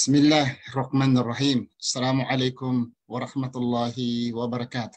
بسم الله الرحمن الرحيم السلام عليكم ورحمة الله وبركاته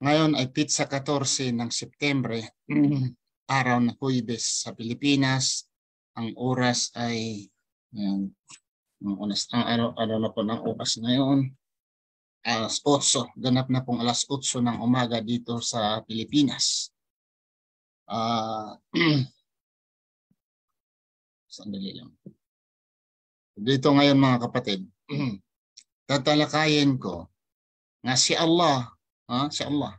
Ngayon ay pizza 14 ng Septembre, mm, araw na Huibes sa Pilipinas. Ang oras ay, um, oras, ang araw, araw na po ng oras ngayon, alas 8, ganap na pong alas 8 ng umaga dito sa Pilipinas. Uh, sandali lang dito ngayon mga kapatid, mm-hmm. tatalakayin ko nga si Allah, ha, si Allah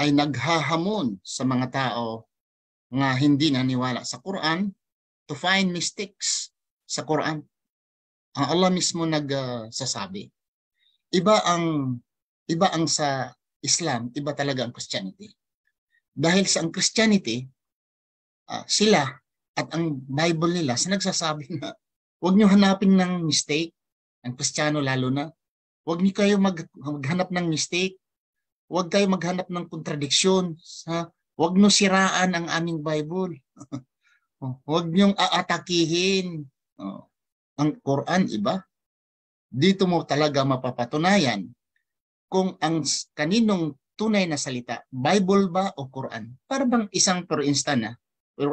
ay naghahamon sa mga tao nga hindi naniwala sa Quran to find mistakes sa Quran. Ang Allah mismo nagsasabi. Uh, iba ang iba ang sa Islam, iba talaga ang Christianity. Dahil sa ang Christianity, uh, sila at ang Bible nila sa nagsasabi na Huwag niyo hanapin ng mistake, ang kristyano lalo na. Huwag niyo kayo mag, maghanap ng mistake. Huwag kayo maghanap ng kontradiksyon. Ha? Huwag niyo siraan ang aming Bible. Oh, huwag niyong aatakihin. Oh. Ang Quran, iba. Dito mo talaga mapapatunayan kung ang kaninong tunay na salita, Bible ba o Quran? Para bang isang per instance, ah,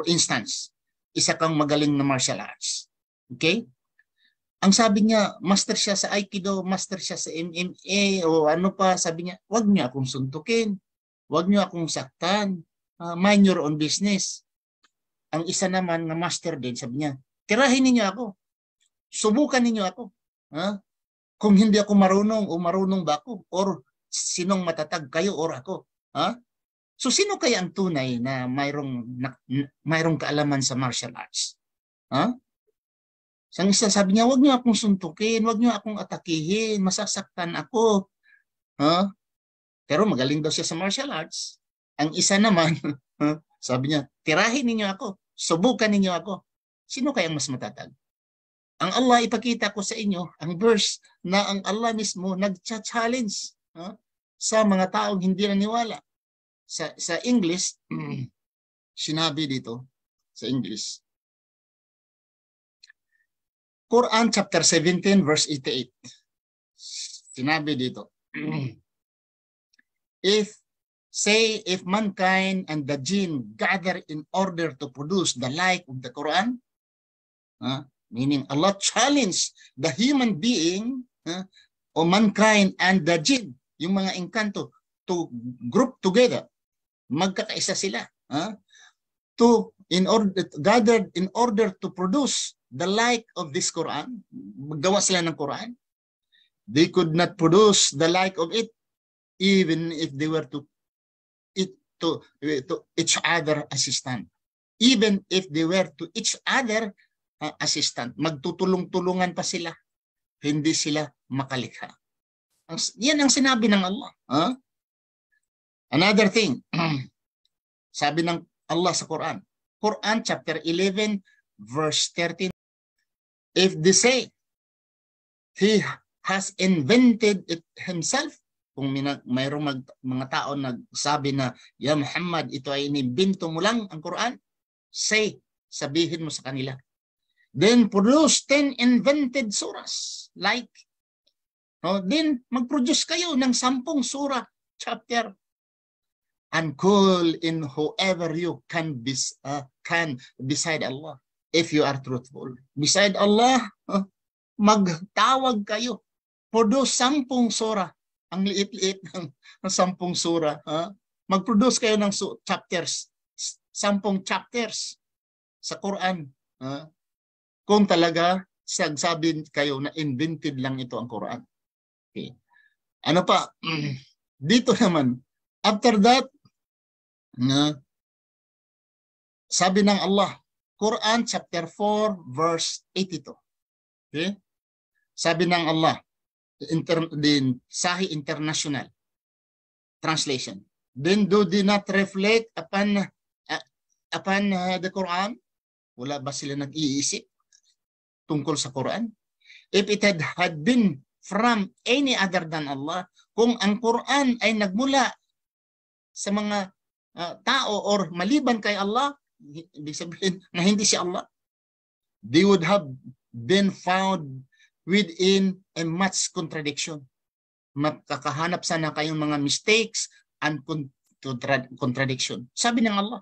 instance, isa kang magaling na martial arts. Okay? Ang sabi niya, master siya sa Aikido, master siya sa MMA, o ano pa, sabi niya, huwag niyo akong suntukin, huwag niyo akong saktan, uh, mind your own business. Ang isa naman na master din, sabi niya, tirahin niyo ako, subukan niyo ako. Ha? Huh? Kung hindi ako marunong o marunong ba ako or sinong matatag kayo or ako. Ha? Huh? So sino kaya ang tunay na mayroong na, mayroong kaalaman sa martial arts? Ha? Huh? Sa isa, sabi niya, huwag niyo akong suntukin, huwag niyo akong atakihin, masasaktan ako. Huh? Pero magaling daw siya sa martial arts. Ang isa naman, sabi niya, tirahin ninyo ako, subukan ninyo ako. Sino kayang mas matatag? Ang Allah, ipakita ko sa inyo ang verse na ang Allah mismo nag-challenge huh? sa mga taong hindi naniwala. Sa, sa English, sinabi dito, sa English, Quran chapter 17 verse 88. Sinabi dito. if say if mankind and the jinn gather in order to produce the like of the Quran, uh, meaning Allah challenge the human being uh, o mankind and the jinn, yung mga engkanto, to group together, magkakaisa sila, uh, to in order gathered in order to produce the like of this Quran, maggawa sila ng Quran, they could not produce the like of it even if they were to it to, to each other assistant. Even if they were to each other uh, assistant, magtutulong-tulungan pa sila. Hindi sila makalikha. Ang, yan ang sinabi ng Allah. Huh? Another thing, sabi ng Allah sa Quran, Quran chapter 11 verse 13 If they say, he has invented it himself, kung mayroong mag, mga tao nagsabi na, Ya Muhammad, ito ay inimbento mo lang ang Quran, say, sabihin mo sa kanila. Then produce 10 invented surahs like No, then mag-produce kayo ng sampung sura, chapter. And call in whoever you can, bes uh, can beside Allah if you are truthful. Beside Allah, magtawag kayo. Produce sampung sura. Ang liit-liit ng sampung sura. Mag-produce kayo ng chapters. Sampung chapters sa Quran. Ha? Kung talaga sabi kayo na invented lang ito ang Quran. Okay. Ano pa? Dito naman, after that, na sabi ng Allah, Quran chapter 4 verse 82. Okay? Sabi ng Allah, inter, the Sahi International translation. Then do they not reflect upon uh, upon uh, the Quran? Wala ba sila nag-iisip tungkol sa Quran? If it had, had been from any other than Allah, kung ang Quran ay nagmula sa mga uh, tao or maliban kay Allah, ibig sabihin na hindi si Allah, they would have been found within a much contradiction. Makakahanap sana kayong mga mistakes and contra contradiction. Sabi ng Allah,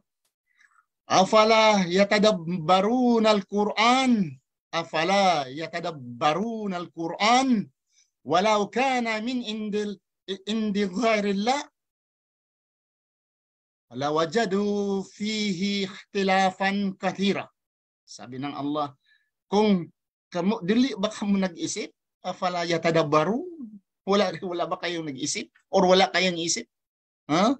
Afala yatadabbarun al-Quran. Afala yatadabbarun al-Quran. Walau kana min indil, indi ghairillah wala wajadu fihi ihtilafan kathira. Sabi ng Allah, kung kamu, dili ba kamu nag-isip? Afala yatadabbaru? Wala, wala ba kayong nag-isip? Or wala kayong isip? Huh?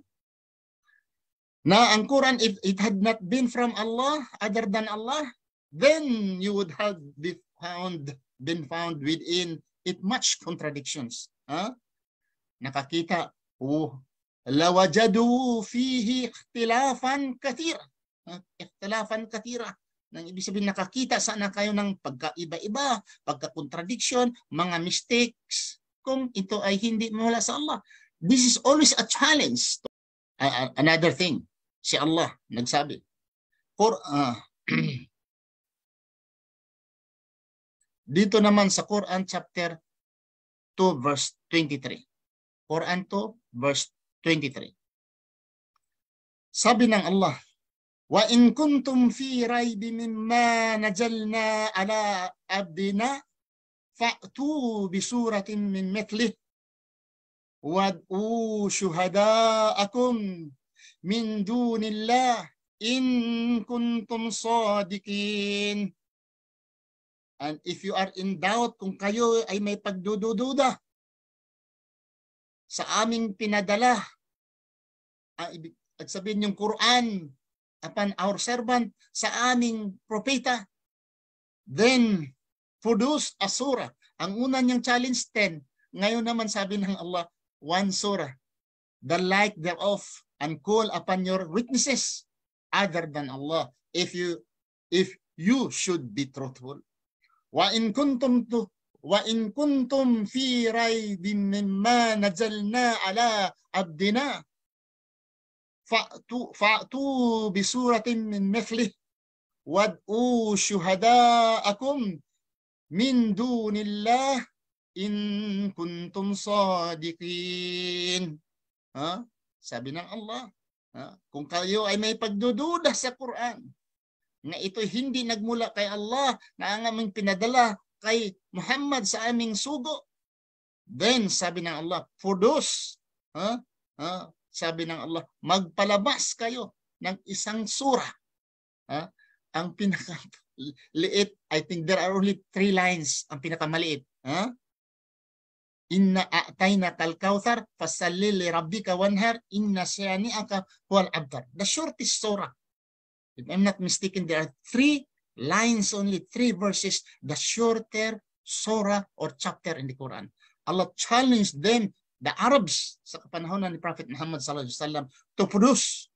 Na ang Quran, if it had not been from Allah, other than Allah, then you would have been found, been found within it much contradictions. Huh? Nakakita, oh, lawajadu fihi ikhtilafan katira. Ikhtilafan katira. Nang ibig sabihin nakakita sana kayo ng pagkaiba-iba, pagka mga mistakes kung ito ay hindi mula sa Allah. This is always a challenge. another thing, si Allah nagsabi, for, uh, ah, dito naman sa Quran chapter 2 verse 23. Quran 2 verse 23. Sabi ng Allah, Wa in kuntum fi raybi mimma najalna ala abdina fa'tu bi suratin min mithlih wad'u shuhada'akum min dunillah in kuntum sadiqin. And if you are in doubt kung kayo ay may pagdududa sa aming pinadala. Ang ah, at sabihin yung Quran upon our servant sa aming propeta. Then produce a surah. Ang una niyang challenge 10. Ngayon naman sabi ng Allah, one surah. The like thereof and call upon your witnesses other than Allah if you if you should be truthful. Wa in kuntum wa in kuntum fi raibin mimma nazzalna ala abdina fa'tu fa'tu bi suratin min mithlih wad'u syuhada'akum min dunillah in kuntum sadiqin. Ha? Sabi ng Allah, ha? kung kayo ay may pagdududa sa Quran, na ito hindi nagmula kay Allah na ang aming pinadala kay Muhammad sa aming sugo. Then sabi ng Allah, produce. Ha? Ha? Sabi ng Allah, magpalabas kayo ng isang sura. Ha? Ang pinaka I think there are only three lines ang pinakamaliit. Ha? Inna a'tayna talkawthar fasalli li rabbika wanhar inna syani'aka huwal abtar. The shortest surah. If I'm not mistaken, there are three lines only, three verses, the shorter surah or chapter in the Quran. Allah challenged them, the Arabs, sa kapanahon ni Prophet Muhammad sallallahu alaihi wasallam, to produce.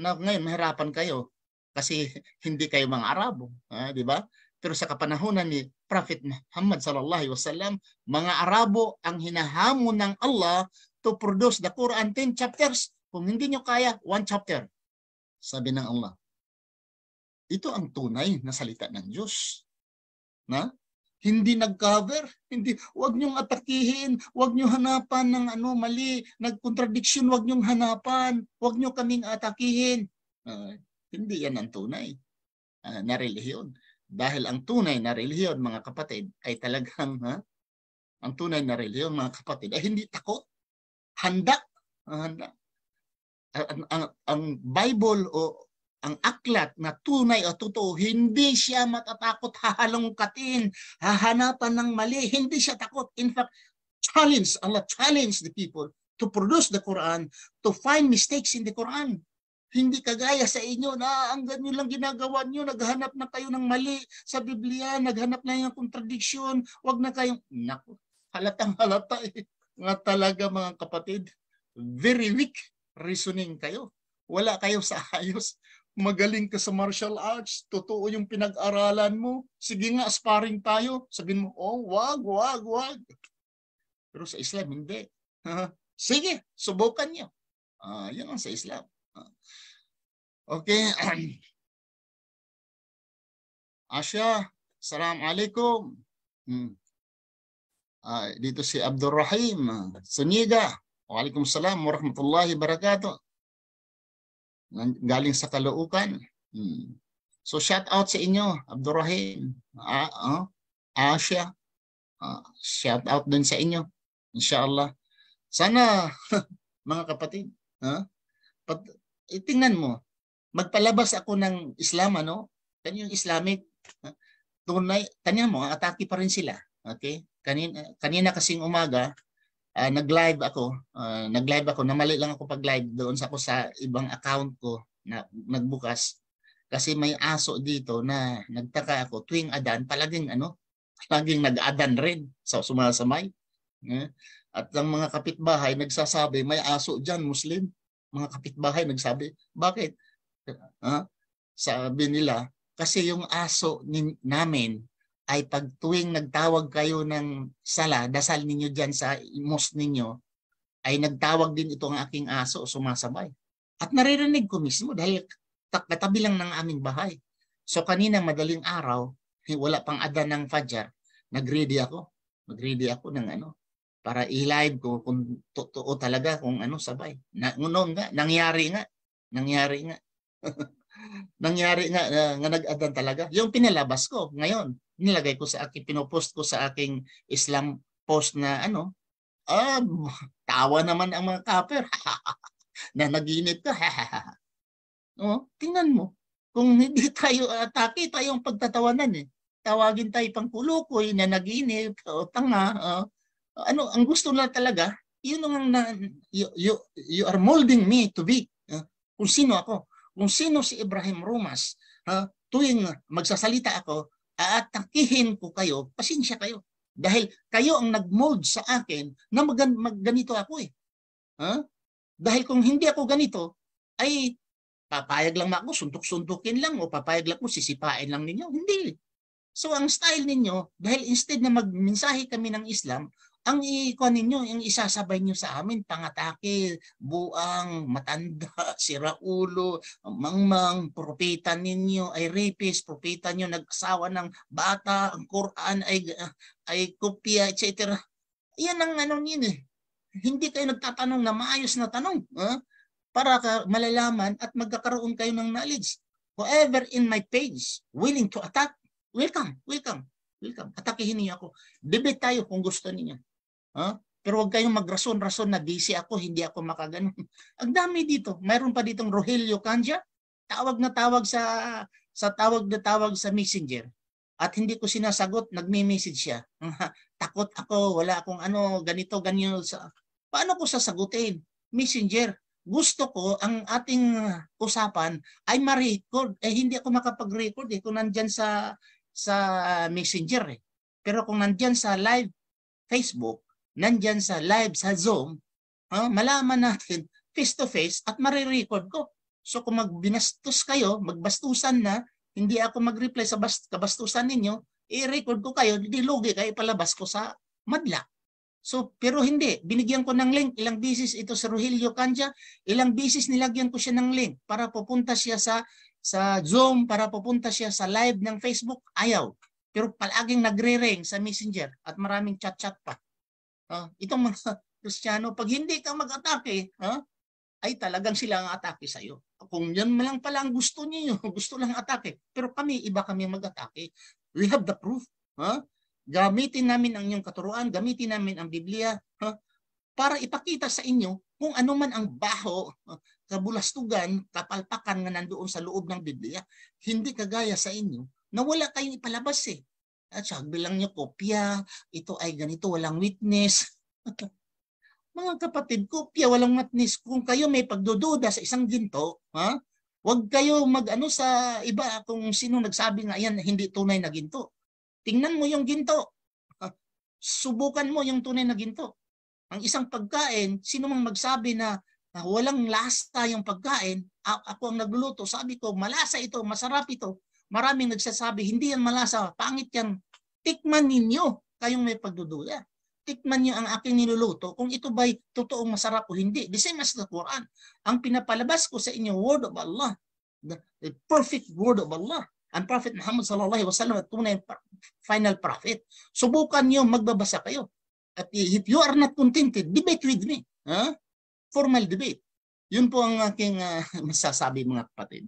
Na ngayon, mahirapan kayo kasi hindi kayo mga Arabo. Eh, di ba? Pero sa kapanahonan ni Prophet Muhammad sallallahu alaihi wasallam, mga Arabo ang hinahamon ng Allah to produce the Quran 10 chapters. Kung hindi nyo kaya, one chapter. Sabi ng Allah. Ito ang tunay na salita ng Diyos. Na? Hindi nag-cover, hindi wag niyong atakihin, wag niyo hanapan ng ano mali, nagkontradiksyon wag niyong hanapan, wag niyo kaming atakihin. Uh, hindi yan ang tunay uh, na relihiyon. Dahil ang tunay na relihiyon mga kapatid ay talagang ha, ang tunay na relihiyon mga kapatid ay hindi takot, handa, ah, handa. Ang, ang, ang Bible o ang aklat na tunay o totoo, hindi siya matatakot hahalongkatin, hahanapan ng mali, hindi siya takot. In fact, challenge, Allah challenge the people to produce the Quran, to find mistakes in the Quran. Hindi kagaya sa inyo na ang ganyan lang ginagawa nyo, naghanap na kayo ng mali sa Biblia, naghanap na yung contradiction, wag na kayong, naku, halatang halata eh. Nga talaga mga kapatid, very weak reasoning kayo. Wala kayo sa ayos magaling ka sa martial arts, totoo yung pinag-aralan mo, sige nga, sparring tayo. Sabihin mo, oh, wag, wag, wag. Pero sa Islam, hindi. sige, subukan niyo. Uh, ah, yan ang sa Islam. Uh, okay. Asya, salam alaikum. Hmm. Uh, dito si Abdurrahim Suniga. Waalaikumsalam warahmatullahi wabarakatuh. Galing sa Caloocan. Hmm. So shout out sa inyo, Abdurrahim, ah, uh, Asia. Uh, shout out din sa inyo. Inshallah. Sana mga kapatid, ha? Huh? Pat, itingnan eh, mo, magpalabas ako ng Islam ano? Kanyang Islamic huh? tunay kanya mo atake pa rin sila. Okay? Kanina, kanina kasing umaga, uh, nag-live ako, uh, nag-live ako, namali lang ako pag-live doon sa ako sa ibang account ko na nagbukas kasi may aso dito na nagtaka ako tuwing adan palaging ano, palaging nag-adan rin sa so, sumasamay. Eh, at ang mga kapitbahay nagsasabi, may aso diyan Muslim. Mga kapitbahay nagsabi, bakit? Uh, sabi nila, kasi yung aso ni, namin ay pagtuwing nagtawag kayo ng sala, dasal ninyo dyan sa imos ninyo, ay nagtawag din ito ang aking aso sumasabay. At naririnig ko mismo dahil katabi lang ng aming bahay. So kanina madaling araw, eh, wala pang adan ng fajar, nagready ako. Nagready ako ng ano, para i-live ko kung totoo talaga kung ano sabay. Na, noon nga, nangyari nga. Nangyari nga. nangyari nga, uh, nga nag-adan talaga. Yung pinalabas ko ngayon, nilagay ko sa aking pinopost ko sa aking Islam post na ano, ah, um, tawa naman ang mga kaper. na naginip ka. no, oh, tingnan mo. Kung hindi tayo atake, tayong pagtatawanan eh. Tawagin tayo pang kulukoy na naginip o oh, tanga. Oh. Ano, ang gusto na talaga, yun ang na, you, you, you are molding me to be. Uh, kung sino ako. Kung sino si Ibrahim Rumas. Uh, tuwing magsasalita ako, at tangkihin ko kayo, pasensya kayo. Dahil kayo ang nag-mold sa akin na mag- magganito ako eh. Huh? Dahil kung hindi ako ganito, ay papayag lang ako, suntok-suntokin lang o papayag lang ako, sisipain lang ninyo. Hindi. So ang style ninyo, dahil instead na magmensahe kami ng Islam, ang i ninyo, yung isasabay nyo sa amin, pangatake, buang, matanda, siraulo, mangmang, propeta ninyo ay rapist, propeta nyo nag-asawa ng bata, ang Quran ay, ah, ay kopya, etc. Yan ang ano yun eh. Hindi kayo nagtatanong na maayos na tanong ha? Ah, para ka malalaman at magkakaroon kayo ng knowledge. Whoever in my page willing to attack, welcome, welcome welcome. Atakehin niyo ako. Debate tayo kung gusto niya. Huh? Pero huwag kayong magrason-rason na busy ako, hindi ako makaganon. Ang dami dito. Mayroon pa ditong Rogelio Canja, tawag na tawag sa sa tawag na tawag sa messenger. At hindi ko sinasagot, nagme-message siya. Takot ako, wala akong ano, ganito, ganyan. Sa, paano ko sasagutin? Messenger. Gusto ko ang ating usapan ay ma-record. Eh, hindi ako makapag-record eh, kung nandyan sa, sa messenger eh. Pero kung nandyan sa live Facebook, nandyan sa live sa Zoom, uh, malaman natin face to face at marirecord ko. So kung magbinastos kayo, magbastusan na, hindi ako mag-reply sa bast- kabastusan ninyo, i-record ko kayo, dilugi kayo, palabas ko sa madla. So, pero hindi. Binigyan ko ng link. Ilang bisis ito sa Rogelio Kanja, Ilang bisis nilagyan ko siya ng link para pupunta siya sa sa Zoom, para pupunta siya sa live ng Facebook. Ayaw. Pero palaging nagre-ring sa Messenger at maraming chat-chat pa. Uh, itong mga Kristiyano, pag hindi ka mag-atake, uh, ay talagang sila ang atake sa iyo. Kung yan lang pala ang gusto niyo, gusto lang atake. Pero kami, iba kami mag-atake. We have the proof. Huh? Gamitin namin ang inyong katuruan, gamitin namin ang Biblia huh? para ipakita sa inyo kung ano man ang baho, kabulastugan, kapalpakan nga nandoon sa loob ng Biblia. Hindi kagaya sa inyo na wala kayong ipalabas eh. At saka bilang niyo kopya, ito ay ganito, walang witness. Mga kapatid, kopya, walang witness. Kung kayo may pagdududa sa isang ginto, ha? Huwag kayo mag-ano sa iba kung sino nagsabi nga yan, hindi tunay na ginto. Tingnan mo yung ginto. Subukan mo yung tunay na ginto. Ang isang pagkain, sino mang magsabi na, na walang lasa yung pagkain, ako ang nagluto. sabi ko, malasa ito, masarap ito, Maraming nagsasabi, hindi yan malasa, pangit yan. Tikman ninyo kayong may pagdududa. Tikman niyo ang aking niluluto kung ito ba'y totoong masarap o hindi. The same as the Quran. Ang pinapalabas ko sa inyo, word of Allah. The, the perfect word of Allah. Ang Prophet Muhammad sallallahu alaihi wasallam at tunay final prophet. Subukan niyo, magbabasa kayo. At if you are not contented, debate with me. Huh? Formal debate. Yun po ang aking uh, masasabi mga kapatid.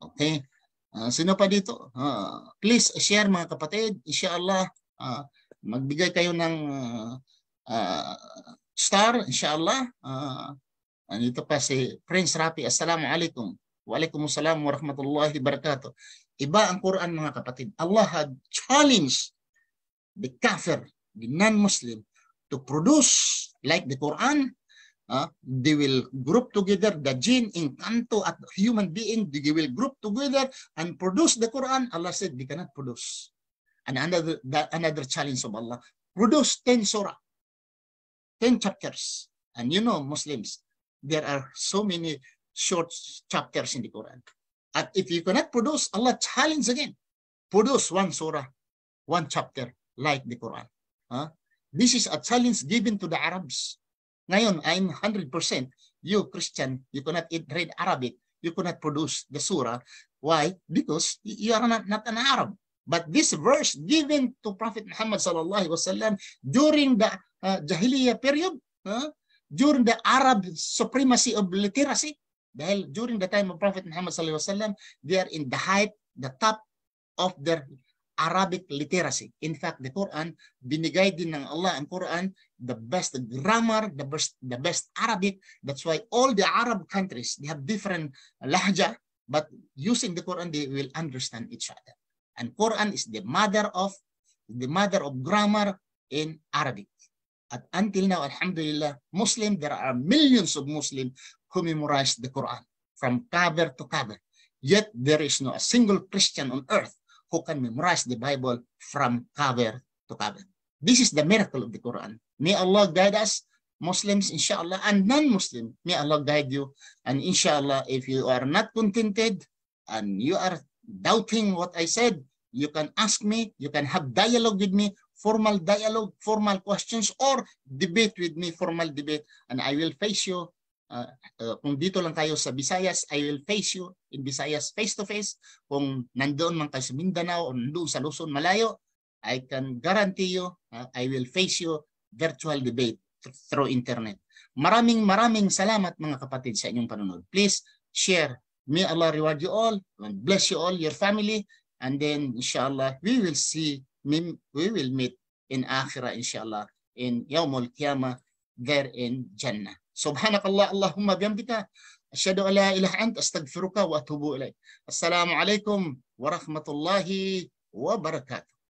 Okay? Uh, sino pa dito? Uh, please share mga kapatid. Inshallah, uh, magbigay kayo ng uh, uh, star. Inshallah. Uh, andito pa si Prince Rafi. Assalamualaikum. Waalaikumsalam warahmatullahi wabarakatuh. Iba ang Quran mga kapatid. Allah had challenged the kafir, the non-Muslim to produce like the Quran uh, they will group together the jinn in kanto at human being they will group together and produce the quran allah said they cannot produce and another that another challenge of allah produce 10 surah 10 chapters and you know muslims there are so many short chapters in the quran and if you cannot produce allah challenge again produce one surah one chapter like the quran huh? this is a challenge given to the arabs Ngayon, I'm 100%. You, Christian, you cannot eat, read Arabic. You cannot produce the surah. Why? Because you are not, not an Arab. But this verse given to Prophet Muhammad sallallahu wasallam during the uh, Jahiliyyah period, huh? during the Arab supremacy of literacy, dahil during the time of Prophet Muhammad sallallahu wasallam, they are in the height, the top of their Arabic literacy. In fact, the Quran, binigay din ng Allah ang Quran, the best grammar, the best, the best Arabic. That's why all the Arab countries, they have different lahja, but using the Quran, they will understand each other. And Quran is the mother of the mother of grammar in Arabic. At until now, Alhamdulillah, Muslim, there are millions of Muslims who memorize the Quran from cover to cover. Yet there is no a single Christian on earth who can memorize the Bible from cover to cover. This is the miracle of the Quran. May Allah guide us, Muslims, inshallah, and non-Muslim. May Allah guide you. And inshallah, if you are not contented and you are doubting what I said, you can ask me, you can have dialogue with me, formal dialogue, formal questions, or debate with me, formal debate, and I will face you uh, kung dito lang kayo sa Visayas, I will face you in Visayas face to face. Kung nandoon man kayo sa Mindanao o nandoon sa Luzon, malayo, I can guarantee you, uh, I will face you virtual debate through internet. Maraming maraming salamat mga kapatid sa inyong panonood. Please share. May Allah reward you all and bless you all, your family. And then inshallah, we will see, we will meet in Akhirah inshallah in Yawmul Qiyamah there in Jannah. سبحانك الله اللهم بيمدك أشهد أن لا إله أنت أستغفرك وأتوب إليك السلام عليكم ورحمة الله وبركاته